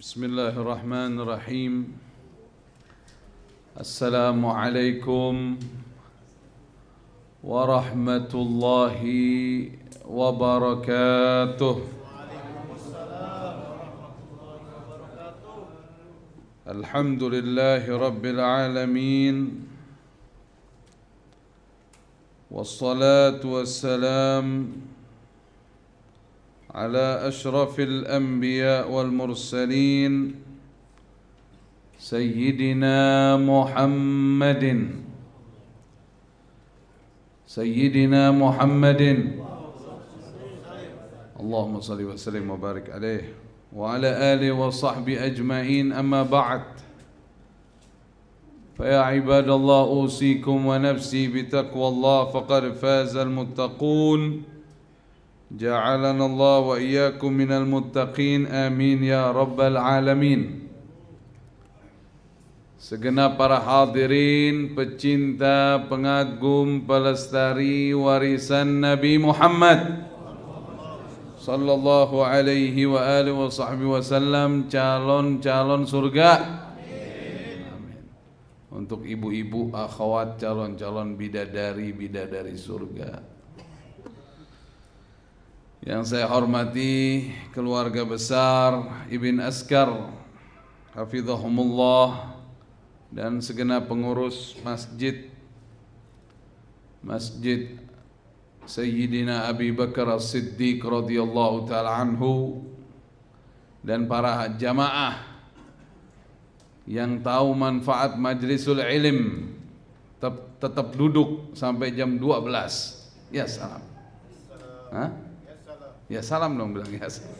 بسم الله الرحمن الرحيم السلام عليكم ورحمة الله وبركاته الحمد لله رب العالمين والصلاة والسلام على اشرف الانبياء والمرسلين سيدنا محمد سيدنا محمد اللهم صل وسلم وبارك عليه وعلى اله وصحبه اجمعين اما بعد فيا عباد الله اوصيكم ونفسي بتقوى الله فقد فاز المتقون جعلنا الله وإياكم من المتقين آمين يا رب العالمين Segenap para hadirin, pecinta, pengagum, pelestari warisan Nabi Muhammad Sallallahu alaihi wa alihi wa sahbihi wa Calon-calon surga Amin. Untuk ibu-ibu akhwat calon-calon bidadari-bidadari surga yang saya hormati keluarga besar Ibn Askar Hafizahumullah dan segenap pengurus masjid Masjid Sayyidina Abi Bakar As-Siddiq radhiyallahu taala anhu dan para jamaah yang tahu manfaat majlisul ilim tetap, tetap duduk sampai jam 12. Ya salam. Hah? Ya salam dong bilang ya salam.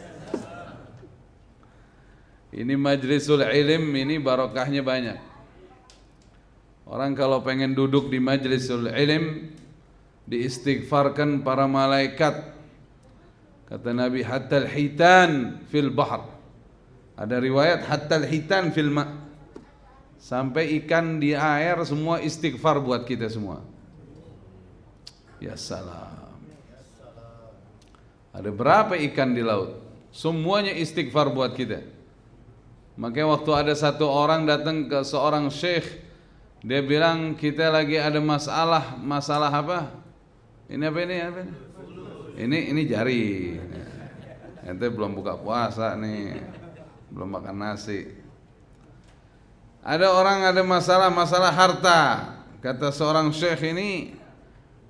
Ini majlisul ilim ini barokahnya banyak. Orang kalau pengen duduk di majlisul ilim diistighfarkan para malaikat. Kata Nabi hatta hitan fil bahr. Ada riwayat hatta hitan fil ma. Sampai ikan di air semua istighfar buat kita semua. Ya salam. Ada berapa ikan di laut? Semuanya istighfar buat kita. Makanya waktu ada satu orang datang ke seorang syekh, dia bilang kita lagi ada masalah, masalah apa? Ini apa ini? Apa ini? Ini ini jari. Ente belum buka puasa nih, belum makan nasi. Ada orang ada masalah masalah harta. Kata seorang syekh ini,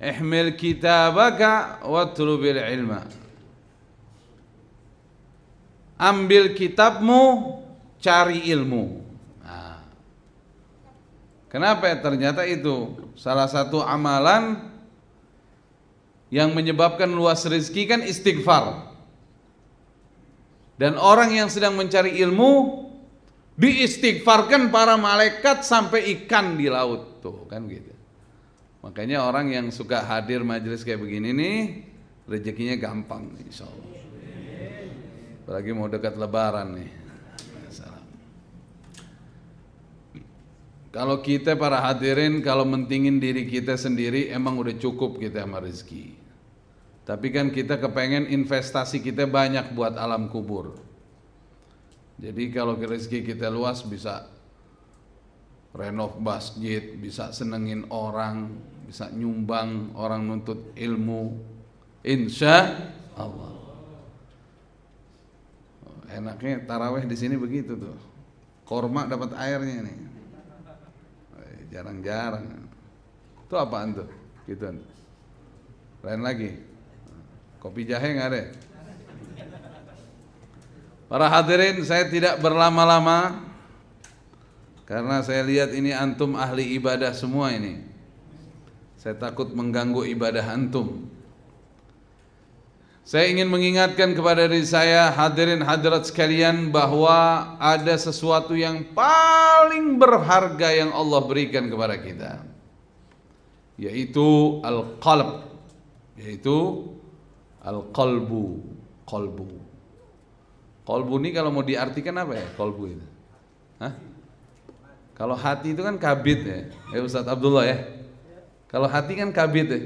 "Ihmil kitabaka watlubil ilma." ambil kitabmu, cari ilmu. Nah. Kenapa ya? Ternyata itu salah satu amalan yang menyebabkan luas rezeki kan istighfar. Dan orang yang sedang mencari ilmu diistighfarkan para malaikat sampai ikan di laut tuh kan gitu. Makanya orang yang suka hadir majelis kayak begini nih rezekinya gampang insya Allah. Apalagi mau dekat lebaran nih. Kalau kita para hadirin kalau mentingin diri kita sendiri emang udah cukup kita sama rezeki. Tapi kan kita kepengen investasi kita banyak buat alam kubur. Jadi kalau rezeki kita luas bisa renov masjid, bisa senengin orang, bisa nyumbang orang nuntut ilmu. Insya Allah. Enaknya taraweh di sini begitu tuh. Korma dapat airnya nih. Jarang-jarang. Itu apaan tuh? Gitu. Lain lagi. Kopi jahe nggak ada? Para hadirin, saya tidak berlama-lama karena saya lihat ini antum ahli ibadah semua ini. Saya takut mengganggu ibadah antum. Saya ingin mengingatkan kepada diri saya hadirin hadirat sekalian bahwa ada sesuatu yang paling berharga yang Allah berikan kepada kita yaitu al-qalb yaitu al-qalbu qalbu qalbu ini kalau mau diartikan apa ya qalbu itu Hah? kalau hati itu kan kabit ya ya Ustaz Abdullah ya kalau hati kan kabit ya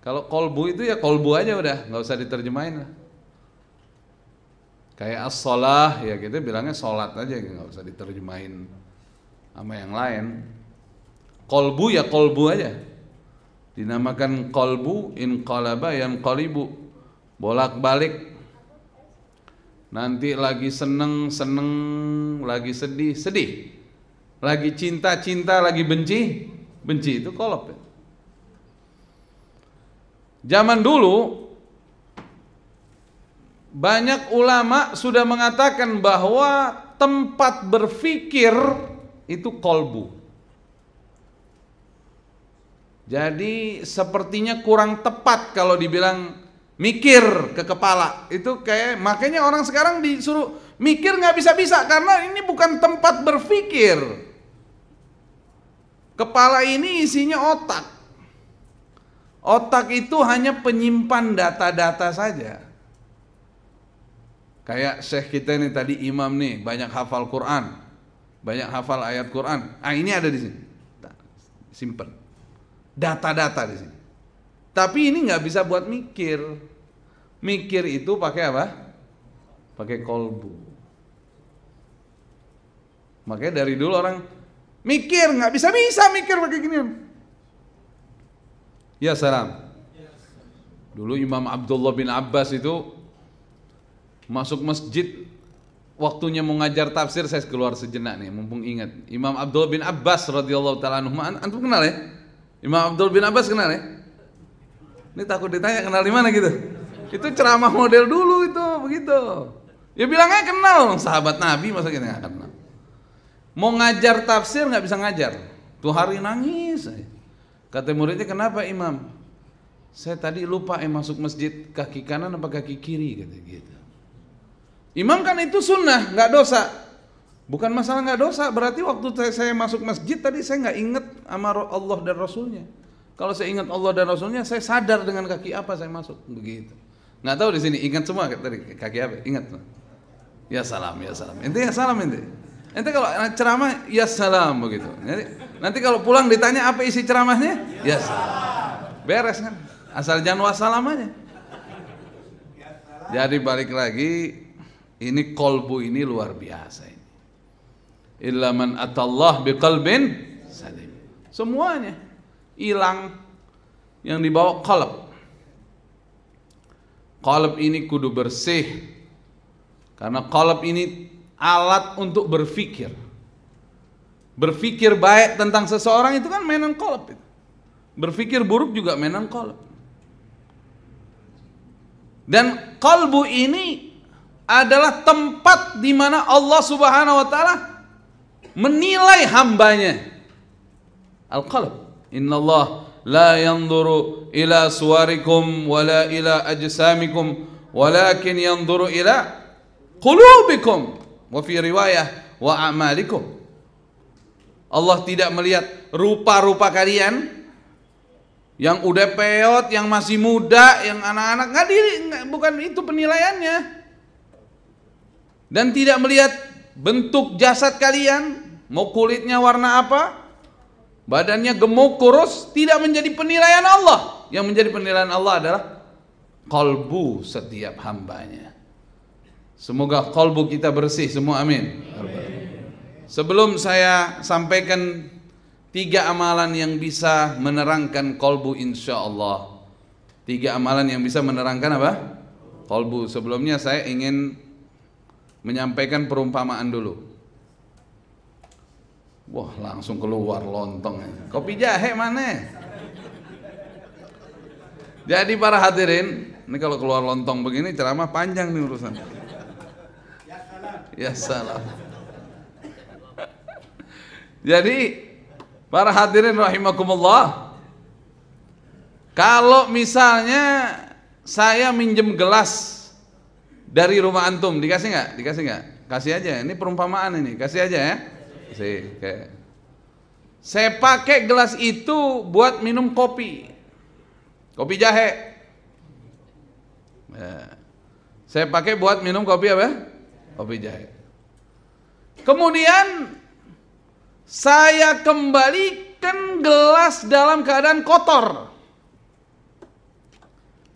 kalau kolbu itu ya kolbu aja udah, nggak usah diterjemahin lah. Kayak as-sholah, ya kita bilangnya sholat aja, nggak usah diterjemahin sama yang lain. Kolbu ya kolbu aja. Dinamakan kolbu, in kolaba yang kolibu. Bolak-balik. Nanti lagi seneng, seneng, lagi sedih, sedih. Lagi cinta, cinta, lagi benci, benci itu kolop ya. Zaman dulu banyak ulama sudah mengatakan bahwa tempat berfikir itu kolbu. Jadi sepertinya kurang tepat kalau dibilang mikir ke kepala. Itu kayak makanya orang sekarang disuruh mikir nggak bisa-bisa karena ini bukan tempat berfikir. Kepala ini isinya otak. Otak itu hanya penyimpan data-data saja. Kayak Syekh kita ini tadi imam nih, banyak hafal Quran, banyak hafal ayat Quran. Ah ini ada di sini. Simpen. Data-data di sini. Tapi ini nggak bisa buat mikir. Mikir itu pakai apa? Pakai kolbu. Makanya dari dulu orang mikir nggak bisa bisa mikir pakai gini. Ya Salam. Dulu Imam Abdullah bin Abbas itu masuk masjid waktunya mengajar tafsir saya keluar sejenak nih mumpung ingat Imam Abdul bin Abbas radhiyallahu taala anhu antum kenal ya Imam Abdul bin Abbas kenal ya ini takut ditanya kenal di mana gitu itu ceramah model dulu itu begitu ya bilangnya kenal sahabat Nabi masa kita nggak kenal mau ngajar tafsir nggak bisa ngajar tuh hari nangis Kata muridnya, kenapa imam? Saya tadi lupa yang masuk masjid kaki kanan apa kaki kiri kata gitu. Imam kan itu sunnah, nggak dosa. Bukan masalah nggak dosa, berarti waktu saya masuk masjid tadi saya nggak inget sama Allah dan Rasulnya. Kalau saya ingat Allah dan Rasulnya, saya sadar dengan kaki apa saya masuk begitu. Nggak tahu di sini ingat semua tadi kaki apa? Ingat. Ya salam, ya salam. Intinya ya salam ente. Ente kalau ceramah ya salam begitu. Jadi Nanti kalau pulang ditanya apa isi ceramahnya? Ya. Yes. Beres kan? Asal jangan wassalam aja. Jadi balik lagi, ini kolbu ini luar biasa ini. Illa man atallah biqalbin salim. Semuanya hilang yang dibawa kolb. Kolb ini kudu bersih. Karena kolb ini alat untuk berfikir. Berpikir baik tentang seseorang itu kan mainan kolab. Berpikir buruk juga mainan kolab. Dan kalbu ini adalah tempat di mana Allah Subhanahu wa taala menilai hambanya. Al-qalb. Inna Allah la yanzuru ila suwarikum wala ila ajsamikum walakin yanzuru ila qulubikum wa riwayah wa a'malikum. Allah tidak melihat rupa-rupa kalian yang udah peot, yang masih muda, yang anak-anak nggak diri, nggak, bukan itu penilaiannya. Dan tidak melihat bentuk jasad kalian, mau kulitnya warna apa, badannya gemuk, kurus, tidak menjadi penilaian Allah. Yang menjadi penilaian Allah adalah kalbu setiap hambanya. Semoga kalbu kita bersih semua, amin. amin. Sebelum saya sampaikan tiga amalan yang bisa menerangkan kolbu insya Allah. Tiga amalan yang bisa menerangkan apa? Kolbu. Sebelumnya saya ingin menyampaikan perumpamaan dulu. Wah langsung keluar lontong. Kopi jahe mana? Jadi para hadirin, ini kalau keluar lontong begini ceramah panjang nih urusan. Ya salam Ya salah. Jadi para hadirin rahimakumullah kalau misalnya saya minjem gelas dari rumah antum dikasih nggak? Dikasih nggak? Kasih aja. Ini perumpamaan ini. Kasih aja ya. Kasih. Kayak. Saya pakai gelas itu buat minum kopi. Kopi jahe. Ya. Saya pakai buat minum kopi apa? Kopi jahe. Kemudian saya kembalikan gelas dalam keadaan kotor.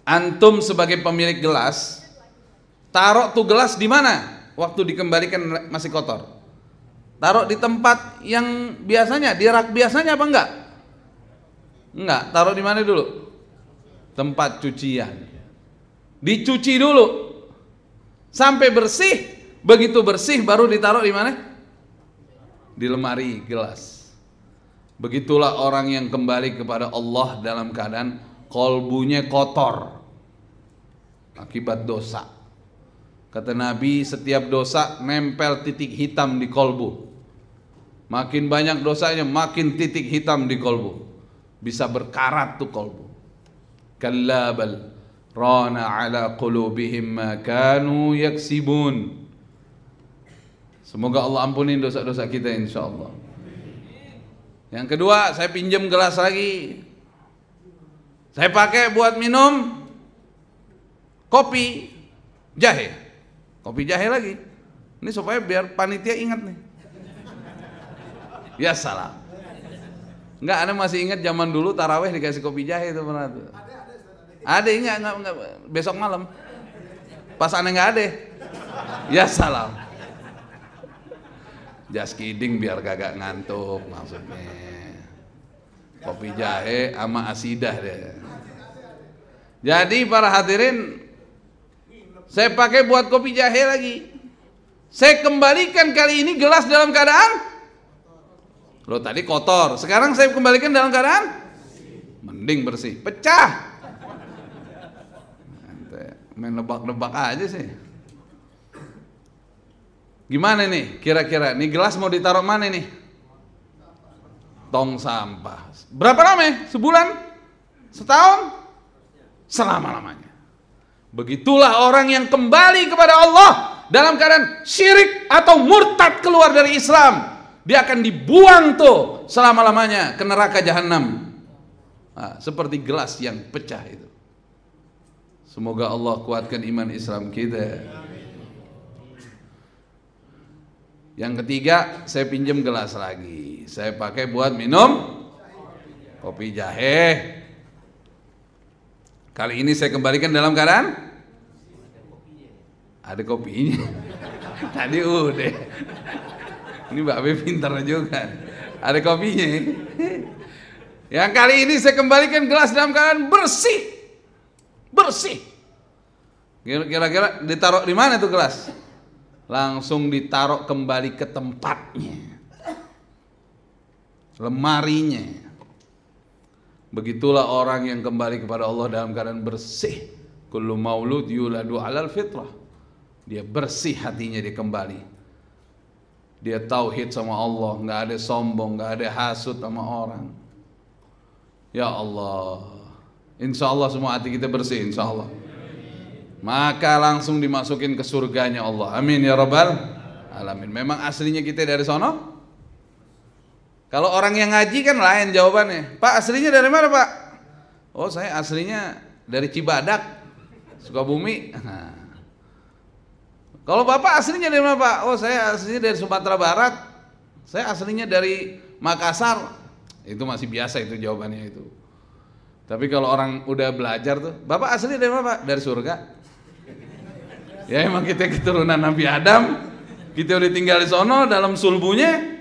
Antum sebagai pemilik gelas, taruh tuh gelas di mana? Waktu dikembalikan masih kotor. Taruh di tempat yang biasanya, di rak biasanya apa enggak? Enggak, taruh di mana dulu? Tempat cucian. Dicuci dulu. Sampai bersih, begitu bersih baru ditaruh di mana? di lemari gelas. Begitulah orang yang kembali kepada Allah dalam keadaan kolbunya kotor akibat dosa. Kata Nabi, setiap dosa nempel titik hitam di kolbu. Makin banyak dosanya, makin titik hitam di kolbu. Bisa berkarat tuh kolbu. Kallabal rana ala qulubihim ma kanu yaksibun. Semoga Allah ampuni dosa-dosa kita insya Allah. Yang kedua, saya pinjam gelas lagi. Saya pakai buat minum kopi jahe. Kopi jahe lagi. Ini supaya biar panitia ingat nih. Ya salah. Enggak, Anda masih ingat zaman dulu taraweh dikasih kopi jahe itu pernah tuh. Ada enggak, enggak, enggak, besok malam. Pas aneh enggak ada. Ya salam. Just kidding biar kagak ngantuk maksudnya. Kopi jahe sama asidah deh. Jadi para hadirin, saya pakai buat kopi jahe lagi. Saya kembalikan kali ini gelas dalam keadaan lo tadi kotor, sekarang saya kembalikan dalam keadaan mending bersih, pecah. Main lebak-lebak aja sih. Gimana nih kira-kira? ini gelas mau ditaruh mana nih? Tong sampah. Berapa lama? Sebulan? Setahun? Selama-lamanya. Begitulah orang yang kembali kepada Allah dalam keadaan syirik atau murtad keluar dari Islam. Dia akan dibuang tuh selama-lamanya ke neraka jahanam. Nah, seperti gelas yang pecah itu. Semoga Allah kuatkan iman Islam kita. Yang ketiga, saya pinjam gelas lagi. Saya pakai buat minum kopi jahe. Kali ini saya kembalikan dalam keadaan ada kopinya. Tadi udah. Ini Mbak Be pintar juga. Ada kopinya. Yang kali ini saya kembalikan gelas dalam keadaan bersih. Bersih. Kira-kira ditaruh di mana tuh gelas? langsung ditaruh kembali ke tempatnya lemarinya begitulah orang yang kembali kepada Allah dalam keadaan bersih kullu maulud yuladu alal fitrah dia bersih hatinya dia kembali dia tauhid sama Allah nggak ada sombong nggak ada hasut sama orang ya Allah insya Allah semua hati kita bersih insya Allah maka langsung dimasukin ke surganya Allah. Amin ya rabbal alamin. Memang aslinya kita dari sono? Kalau orang yang ngaji kan lain jawabannya. Pak aslinya dari mana pak? Oh saya aslinya dari Cibadak, Sukabumi. Kalau bapak aslinya dari mana pak? Oh saya aslinya dari Sumatera Barat. Saya aslinya dari Makassar. Itu masih biasa itu jawabannya itu. Tapi kalau orang udah belajar tuh, bapak aslinya dari mana pak? Dari surga. Ya emang kita keturunan Nabi Adam, kita udah tinggal di sono dalam sulbunya.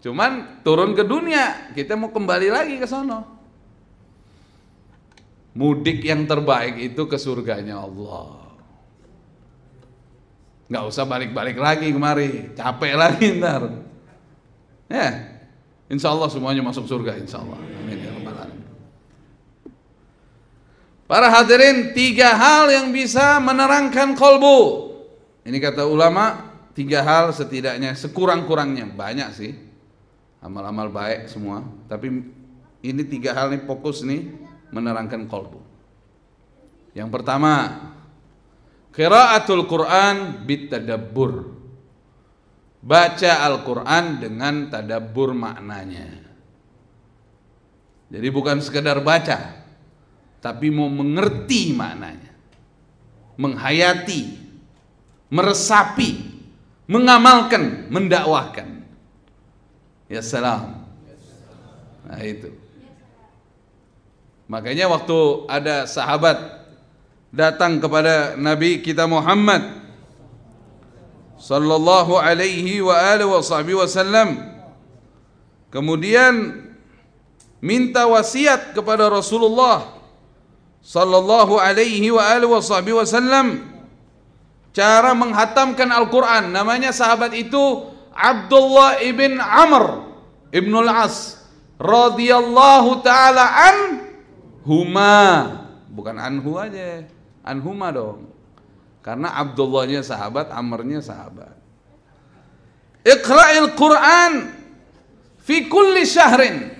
Cuman turun ke dunia, kita mau kembali lagi ke sono. Mudik yang terbaik itu ke surganya Allah. Nggak usah balik-balik lagi kemari, capek lagi ntar. Ya, insya Allah semuanya masuk surga, insya Allah. Amin. Ya Para hadirin, tiga hal yang bisa menerangkan kolbu. Ini kata ulama, tiga hal setidaknya, sekurang-kurangnya. Banyak sih, amal-amal baik semua. Tapi ini tiga hal nih fokus nih, menerangkan kolbu. Yang pertama, Qiraatul Quran bit tadabur Baca Al-Quran dengan tadabbur maknanya. Jadi bukan sekedar baca, tapi mau mengerti maknanya, menghayati, meresapi, mengamalkan, mendakwahkan. Ya salam. Nah itu. Makanya waktu ada sahabat datang kepada Nabi kita Muhammad sallallahu alaihi wa alihi wasallam kemudian minta wasiat kepada Rasulullah sallallahu alaihi wa alihi wa wasallam cara menghatamkan Al-Qur'an namanya sahabat itu Abdullah ibn Amr ibn al-As radhiyallahu taala an huma bukan anhu aja anhuma dong karena Abdullahnya sahabat Amrnya sahabat Iqra'il Qur'an fi kulli syahrin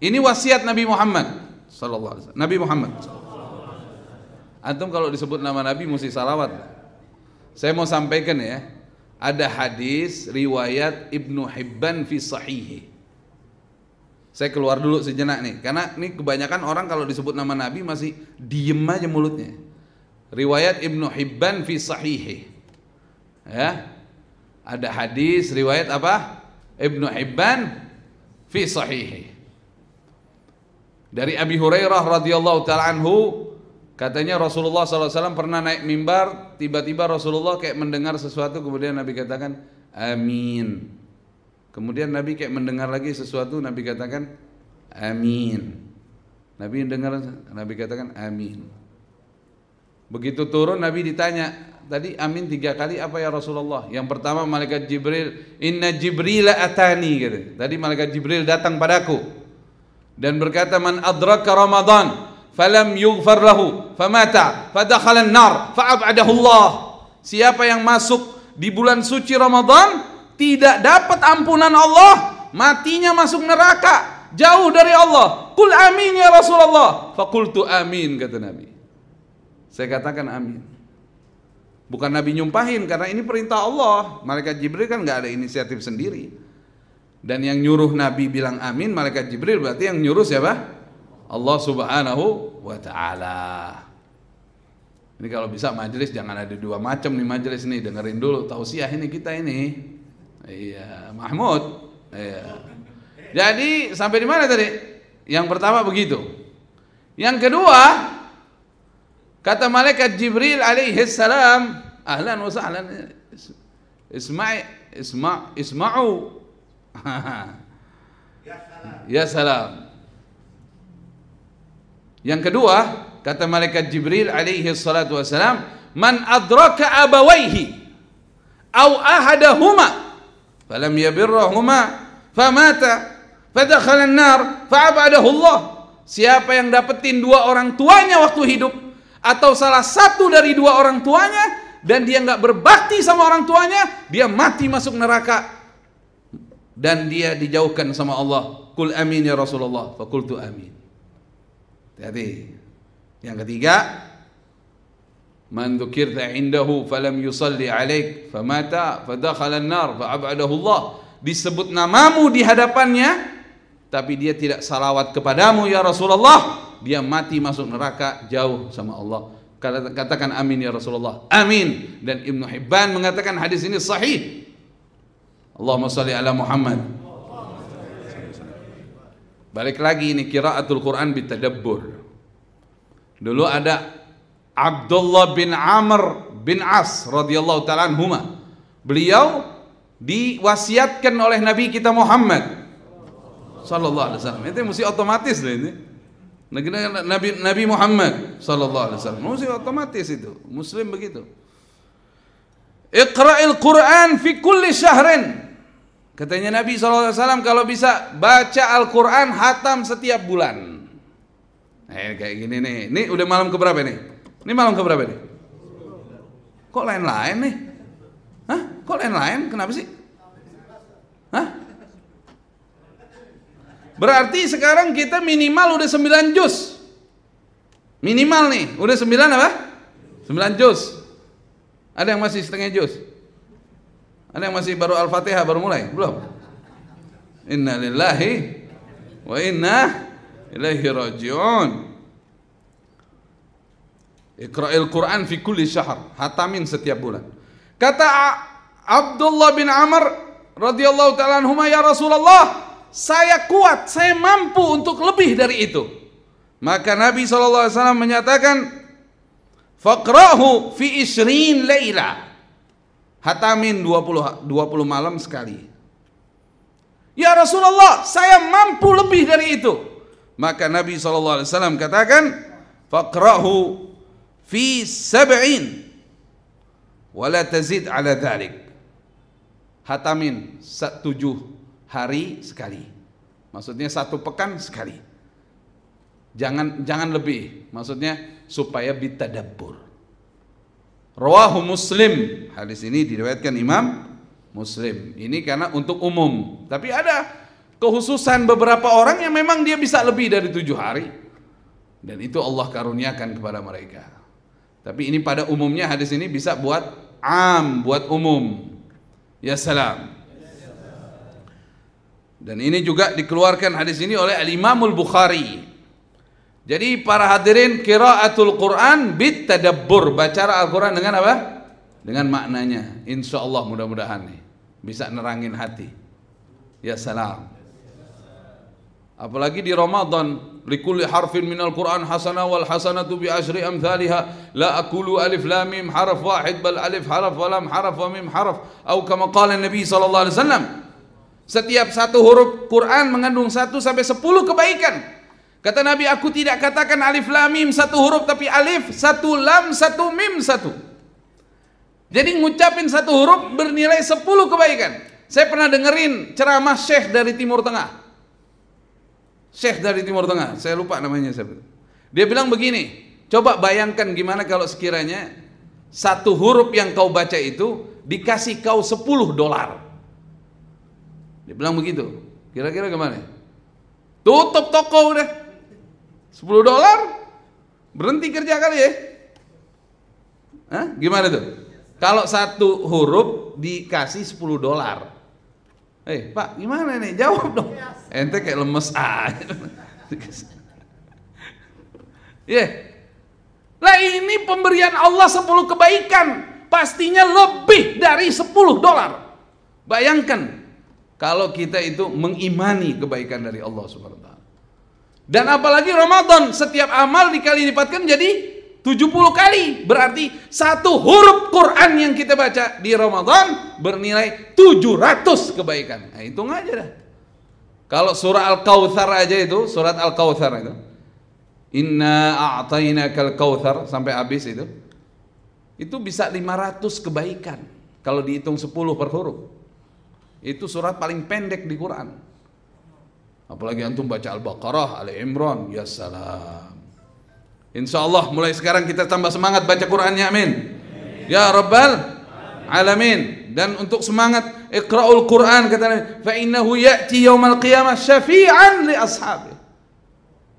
ini wasiat Nabi Muhammad sallallahu alaihi wasallam. Nabi Muhammad. Antum kalau disebut nama Nabi mesti salawat. Saya mau sampaikan ya, ada hadis riwayat Ibnu Hibban fi sahihi. Saya keluar dulu sejenak nih, karena ini kebanyakan orang kalau disebut nama Nabi masih diem aja mulutnya. Riwayat Ibnu Hibban fi sahihi. Ya. Ada hadis riwayat apa? Ibnu Hibban fi sahihi. Dari Abi Hurairah radhiyallahu taala anhu Katanya Rasulullah SAW pernah naik mimbar, tiba-tiba Rasulullah kayak mendengar sesuatu, kemudian Nabi katakan, Amin. Kemudian Nabi kayak mendengar lagi sesuatu, Nabi katakan, Amin. Nabi dengar, Nabi katakan, Amin. Begitu turun, Nabi ditanya, tadi Amin tiga kali apa ya Rasulullah? Yang pertama malaikat Jibril, Inna Jibril atani. Gitu. Tadi malaikat Jibril datang padaku dan berkata man adraka Ramadan falam yughfar lahu famata fadakhala an-nar fa'abadahu Allah. Siapa yang masuk di bulan suci Ramadan tidak dapat ampunan Allah, matinya masuk neraka, jauh dari Allah. Kul amin ya Rasulullah. Fakultu amin kata Nabi. Saya katakan amin. Bukan Nabi nyumpahin karena ini perintah Allah. Malaikat Jibril kan nggak ada inisiatif sendiri. Dan yang nyuruh Nabi bilang amin, malaikat Jibril berarti yang nyuruh siapa? Allah Subhanahu wa taala. Ini kalau bisa majelis jangan ada dua macam nih majelis nih, dengerin dulu tausiah ini kita ini. Iya, Mahmud. Iya. Jadi sampai di mana tadi? Yang pertama begitu. Yang kedua, kata malaikat Jibril alaihi salam, ahlan wa sahlan. Isma'i isma' isma'u ya salam. Yang kedua, kata malaikat Jibril alaihi salatu wasalam, "Man adraka abawaihi aw ahadahuma falam yabirrahuma famata fadakhala an-nar fa'abadahu Allah." Siapa yang dapetin dua orang tuanya waktu hidup atau salah satu dari dua orang tuanya dan dia nggak berbakti sama orang tuanya, dia mati masuk neraka dan dia dijauhkan sama Allah. Kul amin ya Rasulullah. Fakultu amin. Jadi yang ketiga, man dzukirta indahu falam yusalli alaik famata fadakhala an-nar fa'abadahu Allah. Disebut namamu di hadapannya tapi dia tidak salawat kepadamu ya Rasulullah, dia mati masuk neraka jauh sama Allah. Katakan amin ya Rasulullah. Amin. Dan Ibnu Hibban mengatakan hadis ini sahih Allahumma salli ala Muhammad balik lagi ini kiraatul Quran bitadabbur dulu ada Abdullah bin Amr bin As radhiyallahu taala anhuma beliau diwasiatkan oleh Nabi kita Muhammad sallallahu alaihi wasallam itu mesti otomatis loh ini Nabi Nabi Muhammad sallallahu alaihi wasallam mesti otomatis itu muslim begitu Iqra'il Quran fi kulli syahrin Katanya Nabi SAW kalau bisa baca Al-Quran hatam setiap bulan. Eh, kayak gini nih. Ini udah malam keberapa nih? Ini malam keberapa nih? Kok lain-lain nih? Hah? Kok lain-lain? Kenapa sih? Hah? Berarti sekarang kita minimal udah 9 juz. Minimal nih, udah 9 apa? 9 juz. Ada yang masih setengah juz? Ada yang masih baru Al-Fatihah baru mulai? Belum. Inna lillahi wa inna ilaihi rajiun. Iqra'il Quran fi kulli syahr. Hatamin setiap bulan. Kata Abdullah bin Amr radhiyallahu taala anhuma ya Rasulullah, saya kuat, saya mampu untuk lebih dari itu. Maka Nabi SAW menyatakan, Fakrahu fi isrin layla. Hatamin 20 20 malam sekali. Ya Rasulullah, saya mampu lebih dari itu. Maka Nabi SAW katakan, faqrahu fi sab'in wala tazid ala dhalik. Hatamin tujuh hari sekali. Maksudnya satu pekan sekali. Jangan jangan lebih. Maksudnya supaya bitadabur Rawahu Muslim. Hadis ini diriwayatkan Imam Muslim. Ini karena untuk umum. Tapi ada kehususan beberapa orang yang memang dia bisa lebih dari tujuh hari. Dan itu Allah karuniakan kepada mereka. Tapi ini pada umumnya hadis ini bisa buat am, buat umum. Ya salam. Dan ini juga dikeluarkan hadis ini oleh Al-Imamul Bukhari jadi para hadirin kiraatul Quran bit tadabbur, baca Al-Qur'an dengan apa? Dengan maknanya. Insya Allah mudah-mudahan nih bisa nerangin hati. Ya salam. Apalagi di Ramadan likulli harfin minal Quran hasanah wal hasanatu bi asri amthaliha la aqulu alif lam mim harf wahid bal alif harf wa lam harf wa mim harf atau kama qala Nabi sallallahu alaihi wasallam setiap satu huruf Quran mengandung satu sampai sepuluh kebaikan Kata Nabi, aku tidak katakan alif lam mim satu huruf, tapi alif satu lam satu mim satu. Jadi ngucapin satu huruf bernilai sepuluh kebaikan. Saya pernah dengerin ceramah Syekh dari Timur Tengah. Syekh dari Timur Tengah, saya lupa namanya siapa. Dia bilang begini, coba bayangkan gimana kalau sekiranya satu huruf yang kau baca itu dikasih kau sepuluh dolar. Dia bilang begitu. Kira-kira gimana? Tutup toko udah. 10 dolar berhenti kerja kali ya Hah? gimana tuh kalau satu huruf dikasih 10 dolar eh pak gimana nih jawab dong ente kayak lemes aja yeah. lah ini pemberian Allah 10 kebaikan pastinya lebih dari 10 dolar bayangkan kalau kita itu mengimani kebaikan dari Allah SWT dan apalagi Ramadan, setiap amal dikali lipatkan jadi 70 kali. Berarti satu huruf Quran yang kita baca di Ramadan bernilai 700 kebaikan. Nah, hitung aja dah. Kalau surah Al-Kautsar aja itu, surat Al-Kautsar itu. Inna kal kautsar sampai habis itu. Itu bisa 500 kebaikan kalau dihitung 10 per huruf. Itu surat paling pendek di Quran. Apalagi antum baca Al-Baqarah, Ali Imran, ya salam. Insya Allah mulai sekarang kita tambah semangat baca Qurannya, amin. Ya Rabbal Alamin. Dan untuk semangat ikraul Quran kata Nabi, fa innahu ya'ti al qiyamah syafi'an li ashabi.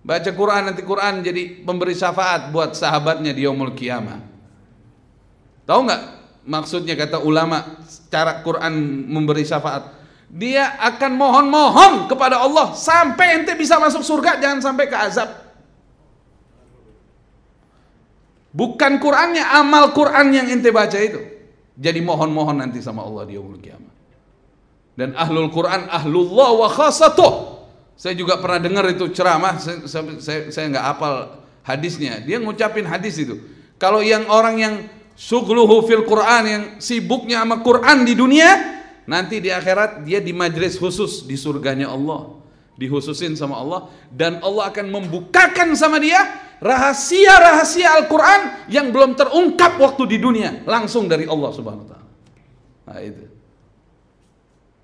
Baca Quran nanti Quran jadi pemberi syafaat buat sahabatnya di al qiyamah. Tahu nggak maksudnya kata ulama cara Quran memberi syafaat? Dia akan mohon-mohon kepada Allah sampai ente bisa masuk surga jangan sampai ke azab. Bukan Qurannya, amal Quran yang ente baca itu. Jadi mohon-mohon nanti sama Allah di umur kiamat. Dan ahlul Quran ahlullah wa khasatuh. Saya juga pernah dengar itu ceramah, saya nggak apal hadisnya. Dia ngucapin hadis itu. Kalau yang orang yang sugluhu fil Quran yang sibuknya sama Quran di dunia, nanti di akhirat dia di majelis khusus di surganya Allah dihususin sama Allah dan Allah akan membukakan sama dia rahasia-rahasia Al-Qur'an yang belum terungkap waktu di dunia langsung dari Allah Subhanahu wa taala. Nah, itu.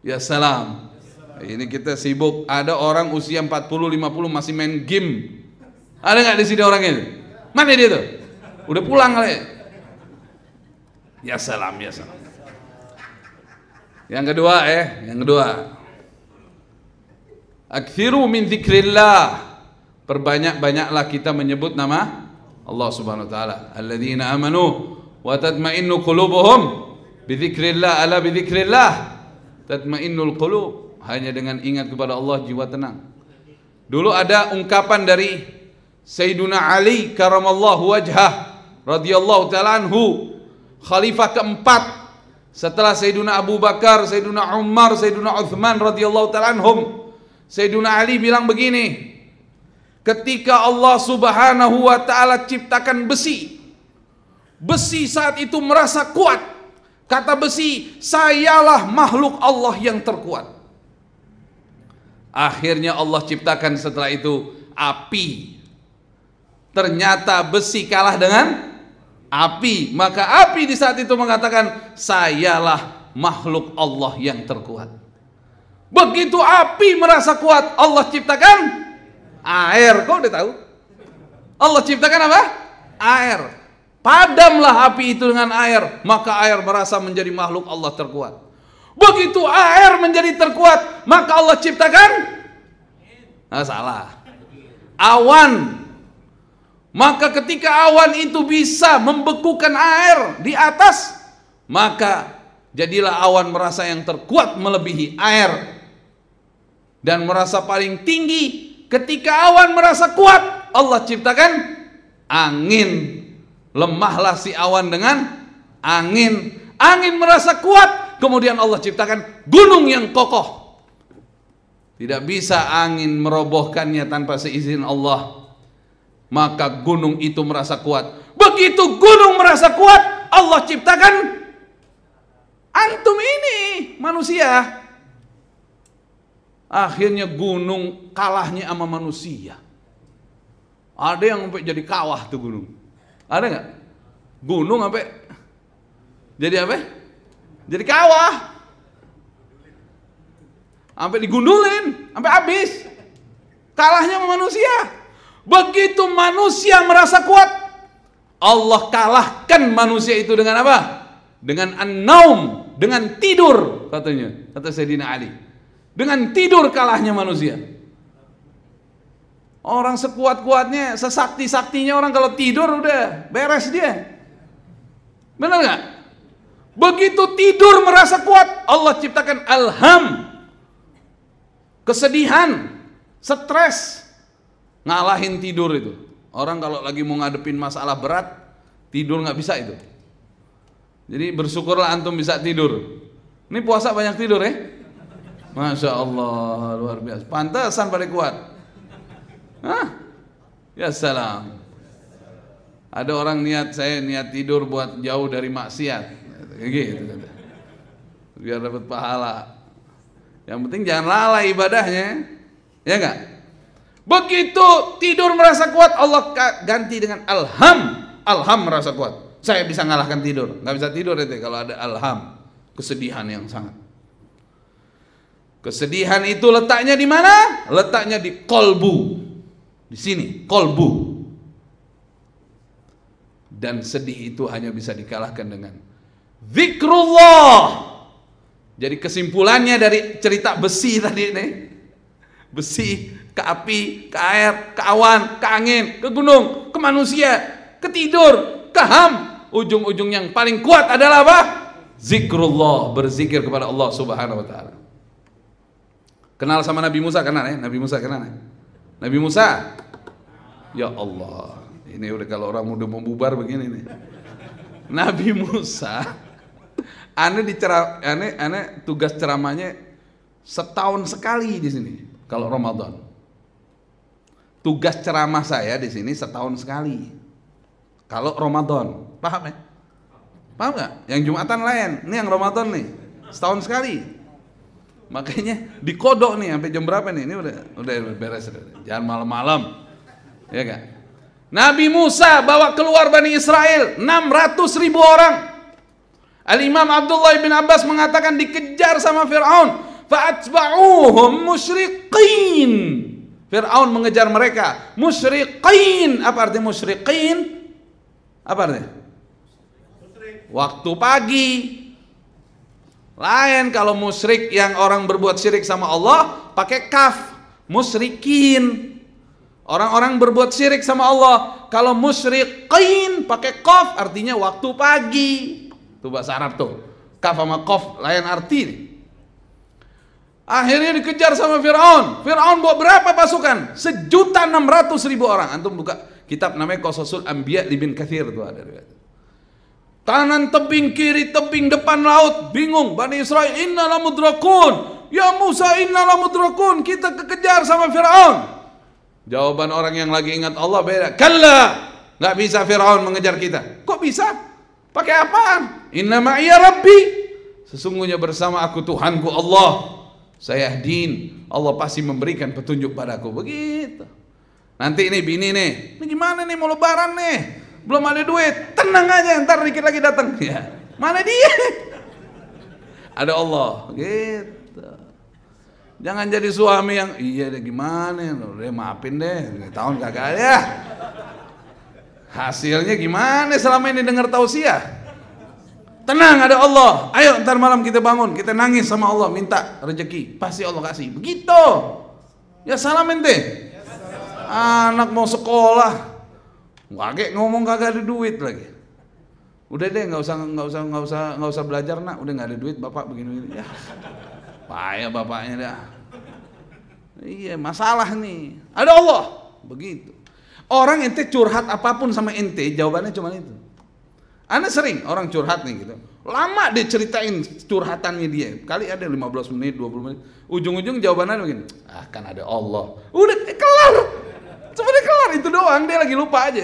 Ya salam. Ini kita sibuk ada orang usia 40 50 masih main game. Ada nggak di sini orang ini? Mana dia tuh? Udah pulang kali. Ya salam, ya salam. Yang kedua eh, yang kedua. Akthiru min zikrillah, Perbanyak-banyaklah kita menyebut nama Allah Subhanahu wa taala. Alladzina amanu wa tatma'innu qulubuhum bi dzikrillah ala bi dzikrillah tatma'innul qulub. Hanya dengan ingat kepada Allah jiwa tenang. Dulu ada ungkapan dari Sayyiduna Ali karamallahu wajhah radhiyallahu taala anhu, khalifah keempat setelah Sayyiduna Abu Bakar, Sayyiduna Umar, Sayyiduna Uthman radhiyallahu taala anhum, Sayyiduna Ali bilang begini, ketika Allah Subhanahu wa taala ciptakan besi, besi saat itu merasa kuat. Kata besi, "Sayalah makhluk Allah yang terkuat." Akhirnya Allah ciptakan setelah itu api. Ternyata besi kalah dengan api, maka api di saat itu mengatakan, "Sayalah makhluk Allah yang terkuat." Begitu api merasa kuat, Allah ciptakan air. Kau udah tahu? Allah ciptakan apa? Air. Padamlah api itu dengan air, maka air merasa menjadi makhluk Allah terkuat. Begitu air menjadi terkuat, maka Allah ciptakan Nah, salah. Awan maka ketika awan itu bisa membekukan air di atas, maka jadilah awan merasa yang terkuat melebihi air dan merasa paling tinggi. Ketika awan merasa kuat, Allah ciptakan angin. Lemahlah si awan dengan angin. Angin merasa kuat, kemudian Allah ciptakan gunung yang kokoh. Tidak bisa angin merobohkannya tanpa seizin Allah maka gunung itu merasa kuat. Begitu gunung merasa kuat, Allah ciptakan antum ini manusia. Akhirnya gunung kalahnya sama manusia. Ada yang sampai jadi kawah tuh gunung. Ada nggak? Gunung sampai jadi apa? Jadi kawah. Sampai digundulin, sampai habis. Kalahnya sama manusia. Begitu manusia merasa kuat, Allah kalahkan manusia itu dengan apa? Dengan an-naum, dengan tidur katanya, kata Sayyidina Ali. Dengan tidur kalahnya manusia. Orang sekuat-kuatnya, sesakti-saktinya orang kalau tidur udah beres dia. Benar nggak? Begitu tidur merasa kuat, Allah ciptakan alham, kesedihan, stres, Ngalahin tidur itu. Orang kalau lagi mau ngadepin masalah berat, tidur nggak bisa itu. Jadi bersyukurlah antum bisa tidur. Ini puasa banyak tidur ya. Masya Allah, luar biasa. pantasan pada kuat. Hah? Ya salam. Ada orang niat saya niat tidur buat jauh dari maksiat. Gitu. Biar dapat pahala. Yang penting jangan lalai ibadahnya. Ya enggak? Begitu tidur merasa kuat, Allah ganti dengan alham. Alham merasa kuat. Saya bisa ngalahkan tidur. Nggak bisa tidur itu kalau ada alham. Kesedihan yang sangat. Kesedihan itu letaknya di mana? Letaknya di kolbu. Di sini, kolbu. Dan sedih itu hanya bisa dikalahkan dengan zikrullah. Jadi kesimpulannya dari cerita besi tadi ini, besi ke api, ke air, ke awan, ke angin, ke gunung, ke manusia, ke tidur, ke ham. Ujung-ujung yang paling kuat adalah apa? Zikrullah, berzikir kepada Allah Subhanahu wa taala. Kenal sama Nabi Musa kenal ya? Nabi Musa kenal ya? Nabi Musa. Ya Allah, ini udah kalau orang muda mau bubar begini nih. Nabi Musa aneh dicera aneh aneh tugas ceramahnya setahun sekali di sini kalau Ramadan tugas ceramah saya di sini setahun sekali. Kalau Ramadan, paham ya? Paham nggak? Yang Jumatan lain, ini yang Ramadan nih, setahun sekali. Makanya dikodok nih sampai jam berapa nih? Ini udah udah beres Jangan malam-malam. Ya kan? Nabi Musa bawa keluar Bani Israel 600 ribu orang. Al-Imam Abdullah bin Abbas mengatakan dikejar sama Fir'aun. Fa'atba'uhum musyriqin Fir'aun mengejar mereka. Musyriqin. Apa arti musyriqin? Apa arti Waktu pagi. Lain kalau musyrik yang orang berbuat syirik sama Allah pakai kaf. Musyrikin. Orang-orang berbuat syirik sama Allah. Kalau musyriqin pakai kaf artinya waktu pagi. Itu bahasa Arab tuh. Kaf sama kaf lain arti nih. Akhirnya dikejar sama Fir'aun. Fir'aun bawa berapa pasukan? Sejuta enam ratus ribu orang. Antum buka kitab namanya Qasasul Ambiya Libin Kathir tuh ada. tebing kiri tebing depan laut bingung Bani Israel inna lamudrakun ya Musa inna lamudrakun kita kekejar sama Fir'aun jawaban orang yang lagi ingat Allah beda kalla nggak bisa Fir'aun mengejar kita kok bisa pakai apaan inna ma'iyya rabbi sesungguhnya bersama aku Tuhanku Allah saya din, Allah pasti memberikan petunjuk padaku. Begitu. Nanti ini bini nih, ini gimana nih mau lebaran nih? Belum ada duit, tenang aja ntar dikit lagi datang. Ya. Mana dia? Ada Allah, gitu. Jangan jadi suami yang iya deh gimana, ya? deh maafin deh, tahun kagak ya. Hasilnya gimana selama ini dengar tausiah? Tenang ada Allah. Ayo ntar malam kita bangun, kita nangis sama Allah, minta rezeki, pasti Allah kasih. Begitu. Ya salam ente. Anak mau sekolah, Wage ngomong kagak ada duit lagi. Udah deh nggak usah nggak usah nggak usah nggak usah belajar nak, udah nggak ada duit bapak begini begini. Ya. Payah bapaknya dah. Iya masalah nih. Ada Allah begitu. Orang ente curhat apapun sama ente jawabannya cuma itu. Anda sering orang curhat nih gitu. Lama dia ceritain curhatannya dia. Kali ada 15 menit, 20 menit. Ujung-ujung jawabannya begini, ah kan ada Allah. Udah eh, kelar. Sebenarnya kelar itu doang, dia lagi lupa aja.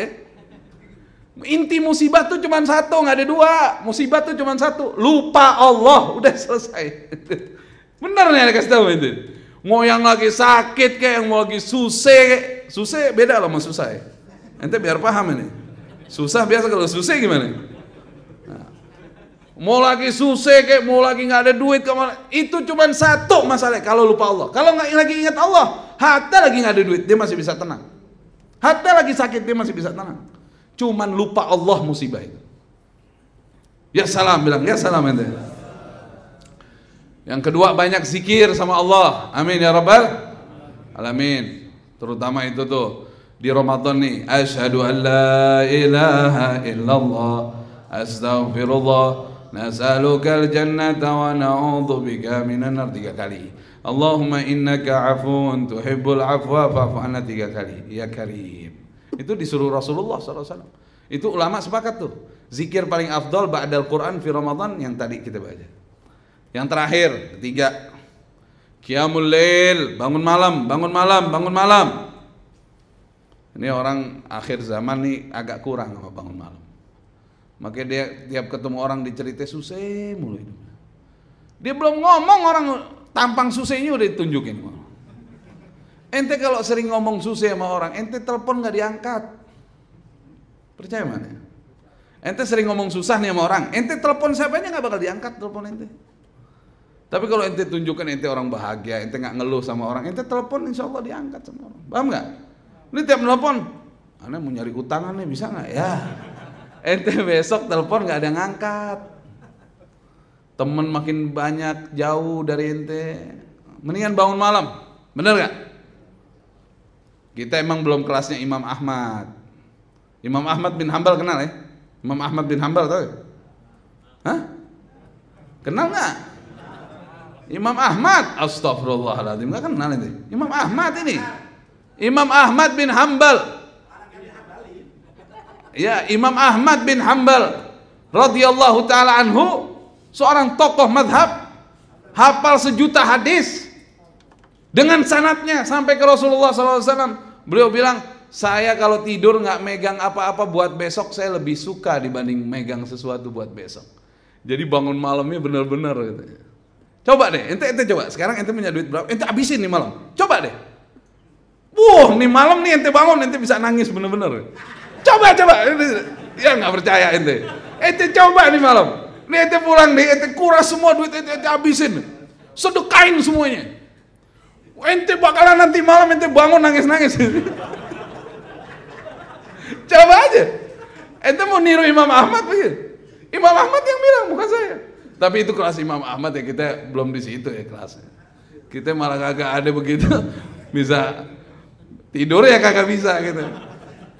Inti musibah tuh cuma satu, nggak ada dua. Musibah tuh cuma satu, lupa Allah. Udah selesai. Bener nih ada kasih itu. Mau yang lagi sakit kayak yang mau lagi susah, susah beda loh sama susah. Ya. Ente biar paham ini. Susah biasa kalau susah gimana? mau lagi susah kayak mau lagi nggak ada duit kemana itu cuman satu masalah kalau lupa Allah kalau nggak lagi ingat Allah hatta lagi nggak ada duit dia masih bisa tenang hatta lagi sakit dia masih bisa tenang cuman lupa Allah musibah itu ya salam bilang ya salam ente yang kedua banyak zikir sama Allah amin ya rabbal alamin terutama itu tuh di Ramadan nih asyhadu an la ilaha illallah astaghfirullah nasalukal jannata wa na'udzubika minan nar tiga kali Allahumma innaka afun tuhibbul afwa fa'fu anna tiga kali ya karim itu disuruh Rasulullah SAW itu ulama sepakat tuh zikir paling afdol ba'dal Quran fi Ramadan yang tadi kita baca yang terakhir ketiga Qiyamul lail, bangun malam, bangun malam, bangun malam. Ini orang akhir zaman nih agak kurang sama bangun malam. Makanya dia tiap ketemu orang diceritain susah mulu itu. Dia belum ngomong orang tampang susahnya udah ditunjukin. Ente kalau sering ngomong susah sama orang, ente telepon nggak diangkat. Percaya mana? Ente sering ngomong susah nih sama orang, ente telepon siapa aja nggak bakal diangkat telepon ente. Tapi kalau ente tunjukkan ente orang bahagia, ente nggak ngeluh sama orang, ente telepon insya Allah diangkat sama orang. Paham nggak? Ini tiap telepon, aneh mau nyari utangan nih bisa nggak? Ya ente besok telepon nggak ada yang ngangkat temen makin banyak jauh dari ente mendingan bangun malam bener gak? kita emang belum kelasnya Imam Ahmad Imam Ahmad bin Hambal kenal ya Imam Ahmad bin Hambal tau ya? Hah? Kenal gak? Imam Ahmad, astagfirullahaladzim, gak kenal ini. Imam Ahmad ini, Imam Ahmad bin Hambal, ya Imam Ahmad bin Hambal radhiyallahu taala anhu seorang tokoh madhab hafal sejuta hadis dengan sanatnya sampai ke Rasulullah SAW beliau bilang saya kalau tidur nggak megang apa-apa buat besok saya lebih suka dibanding megang sesuatu buat besok jadi bangun malamnya benar-benar gitu. coba deh ente ente coba sekarang ente punya duit berapa ente habisin nih malam coba deh wah nih malam nih ente bangun ente bisa nangis bener-bener. Coba coba. Ya nggak percaya ente. Ente coba nih malam. Nih ente pulang nih, ente kuras semua duit ente, ente habisin. Sedekain semuanya. Ente bakalan nanti malam ente bangun nangis-nangis. coba aja. Ente mau niru Imam Ahmad begitu. Imam Ahmad yang bilang bukan saya. Tapi itu kelas Imam Ahmad ya kita belum di situ ya kelasnya. Kita malah kagak ada begitu bisa tidur ya kagak bisa gitu.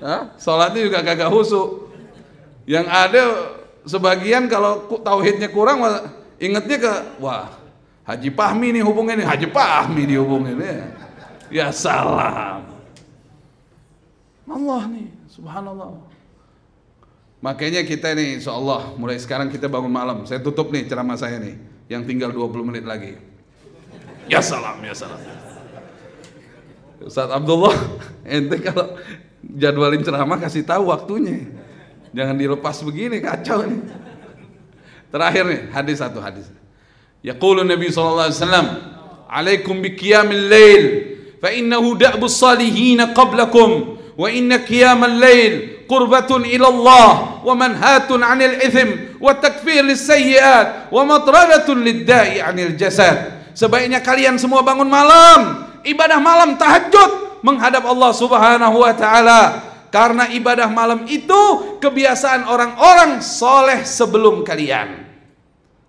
Hah? Sholatnya juga kagak husu. Yang ada sebagian kalau tauhidnya kurang ingetnya ke wah Haji Pahmi nih hubungin ini Haji Pahmi dihubungin ya. Ya salam. Allah nih, subhanallah. Makanya kita nih insya Allah mulai sekarang kita bangun malam. Saya tutup nih ceramah saya nih yang tinggal 20 menit lagi. Ya salam, ya salam. Ustaz Abdullah, ente kalau jadwalin ceramah kasih tahu waktunya. Jangan dilepas begini kacau nih. Terakhir nih hadis satu hadis. Yaqulu Nabi sallallahu alaihi wasallam, "Alaikum biqiyamil lail fa innahu da'bus salihin qablakum wa inna qiyamal lail qurbatun ila Allah wa manhatun 'anil ithm wa takfir lisayyi'at wa matradatun lid 'anil jasad." Sebaiknya kalian semua bangun malam, ibadah malam tahajud menghadap Allah Subhanahu wa taala. Karena ibadah malam itu kebiasaan orang-orang soleh sebelum kalian.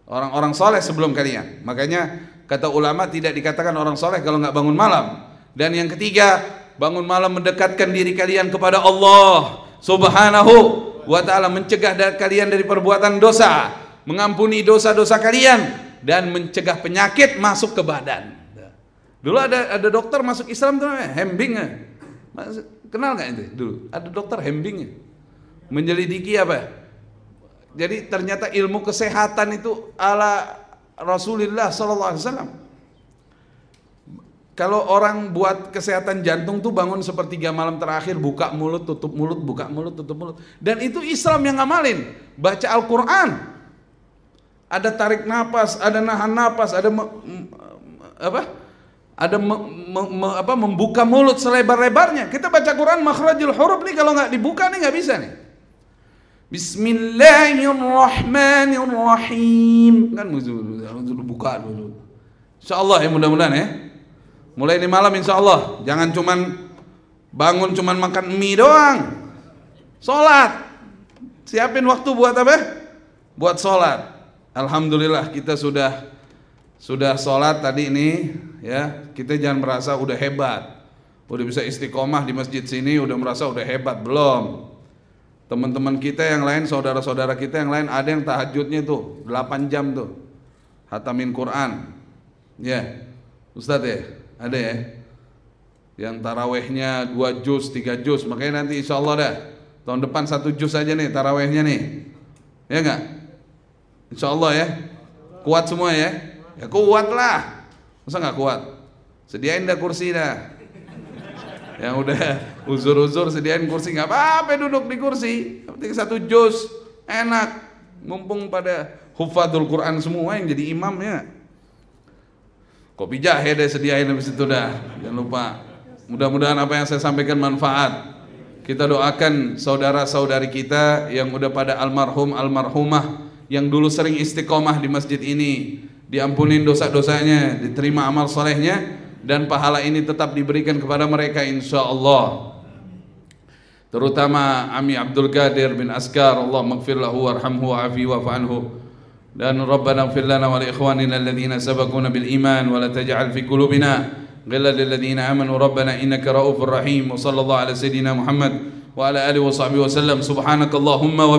Orang-orang soleh sebelum kalian. Makanya kata ulama tidak dikatakan orang soleh kalau nggak bangun malam. Dan yang ketiga, bangun malam mendekatkan diri kalian kepada Allah Subhanahu wa taala, mencegah kalian dari perbuatan dosa, mengampuni dosa-dosa kalian dan mencegah penyakit masuk ke badan. Dulu ada ada dokter masuk Islam tuh hembing. Kenal gak itu dulu? Ada dokter hembing. Menyelidiki apa? Jadi ternyata ilmu kesehatan itu ala Rasulullah Sallallahu Alaihi Wasallam. Kalau orang buat kesehatan jantung tuh bangun sepertiga malam terakhir buka mulut tutup mulut buka mulut tutup mulut dan itu Islam yang ngamalin baca Al-Quran ada tarik napas ada nahan napas ada apa ada me, me, me, apa, membuka mulut selebar-lebarnya. Kita baca Quran makhrajul huruf nih kalau nggak dibuka nih nggak bisa nih. Bismillahirrahmanirrahim. Kan dulu buka dulu. Insya Allah ya mudah-mudahan ya. Mulai ini malam insya Allah. Jangan cuman bangun cuman makan mie doang. Sholat. Siapin waktu buat apa? Buat sholat. Alhamdulillah kita sudah sudah sholat tadi ini ya kita jangan merasa udah hebat udah bisa istiqomah di masjid sini udah merasa udah hebat belum teman-teman kita yang lain saudara-saudara kita yang lain ada yang tahajudnya tuh 8 jam tuh hatamin Quran ya yeah. Ustadz ya ada ya yang tarawehnya dua juz tiga juz makanya nanti insya Allah dah tahun depan satu juz aja nih tarawehnya nih ya enggak insya Allah ya kuat semua ya Ya kuatlah, lah. Masa nggak kuat? Sediain dah kursi dah. Yang udah uzur-uzur sediain kursi nggak apa-apa duduk di kursi. Penting satu juz enak. Mumpung pada hufadul Quran semua yang jadi imamnya. Kopi jahe deh sediain habis itu dah. Jangan lupa. Mudah-mudahan apa yang saya sampaikan manfaat. Kita doakan saudara-saudari kita yang udah pada almarhum almarhumah yang dulu sering istiqomah di masjid ini diampunin dosa-dosanya, diterima amal solehnya dan pahala ini tetap diberikan kepada mereka insya Allah terutama Ami Abdul Qadir bin Askar Allah maghfir lahu warhamhu wa'afi wa'fanhu dan Rabbana ighfir lana wa li ikhwanina alladhina sabaquna bil iman wa la taj'al fi kulubina ghilla lil ladzina amanu rabbana innaka raufur rahim wa sallallahu ala sayidina Muhammad wa ala alihi wa sahbihi wa sallam subhanakallahumma wa